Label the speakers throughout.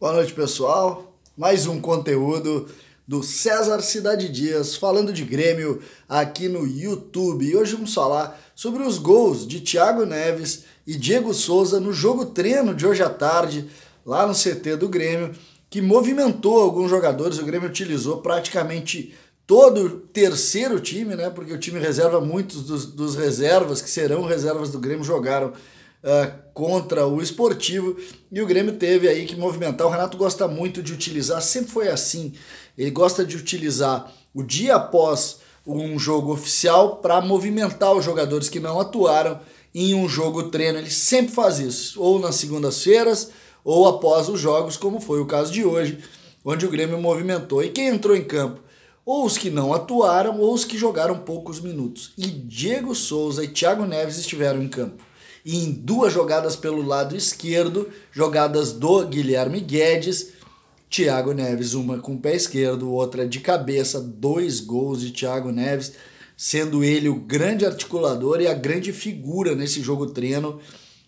Speaker 1: Boa noite, pessoal. Mais um conteúdo do César Cidade Dias falando de Grêmio aqui no YouTube. E hoje vamos falar sobre os gols de Thiago Neves e Diego Souza no jogo treino de hoje à tarde, lá no CT do Grêmio, que movimentou alguns jogadores. O Grêmio utilizou praticamente todo o terceiro time, né? Porque o time reserva muitos dos, dos reservas que serão reservas do Grêmio jogaram ah, contra o esportivo e o Grêmio teve aí que movimentar. O Renato gosta muito de utilizar, sempre foi assim. Ele gosta de utilizar o dia após um jogo oficial para movimentar os jogadores que não atuaram em um jogo treino. Ele sempre faz isso, ou nas segundas-feiras ou após os jogos, como foi o caso de hoje, onde o Grêmio movimentou. E quem entrou em campo? Ou os que não atuaram ou os que jogaram poucos minutos. E Diego Souza e Thiago Neves estiveram em campo e em duas jogadas pelo lado esquerdo, jogadas do Guilherme Guedes, Thiago Neves, uma com o pé esquerdo, outra de cabeça, dois gols de Thiago Neves, sendo ele o grande articulador e a grande figura nesse jogo treino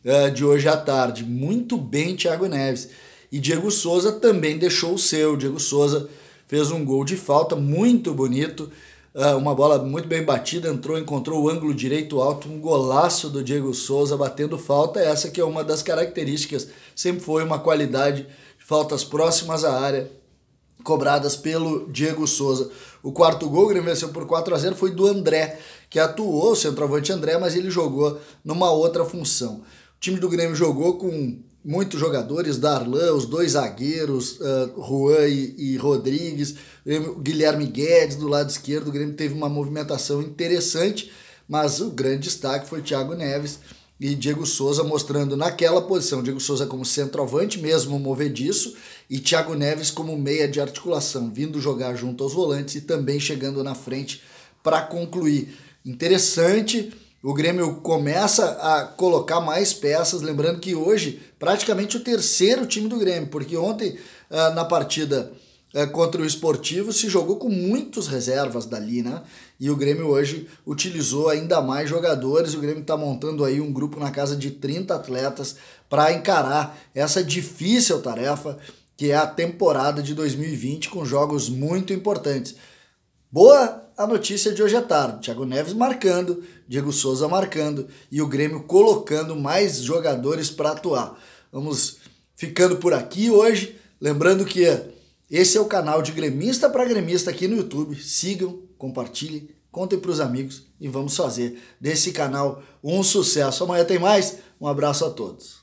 Speaker 1: uh, de hoje à tarde. Muito bem, Thiago Neves. E Diego Souza também deixou o seu. Diego Souza fez um gol de falta muito bonito, ah, uma bola muito bem batida, entrou, encontrou o ângulo direito alto, um golaço do Diego Souza batendo falta. Essa que é uma das características, sempre foi uma qualidade, faltas próximas à área cobradas pelo Diego Souza. O quarto gol, o Grêmio venceu por 4 a 0 foi do André, que atuou, o centroavante André, mas ele jogou numa outra função. O time do Grêmio jogou com muitos jogadores, Darlan, os dois zagueiros, uh, Juan e, e Rodrigues, Guilherme Guedes do lado esquerdo, o Grêmio teve uma movimentação interessante, mas o grande destaque foi Thiago Neves e Diego Souza mostrando naquela posição, Diego Souza como centroavante mesmo movediço e Thiago Neves como meia de articulação, vindo jogar junto aos volantes e também chegando na frente para concluir. Interessante, o Grêmio começa a colocar mais peças, lembrando que hoje praticamente o terceiro time do Grêmio, porque ontem ah, na partida eh, contra o Esportivo se jogou com muitos reservas dali, né? E o Grêmio hoje utilizou ainda mais jogadores. O Grêmio está montando aí um grupo na casa de 30 atletas para encarar essa difícil tarefa que é a temporada de 2020 com jogos muito importantes. Boa a notícia de hoje à tarde. Thiago Neves marcando, Diego Souza marcando e o Grêmio colocando mais jogadores para atuar. Vamos ficando por aqui hoje. Lembrando que esse é o canal de gremista para gremista aqui no YouTube. Sigam, compartilhem, contem para os amigos e vamos fazer desse canal um sucesso. Amanhã tem mais. Um abraço a todos.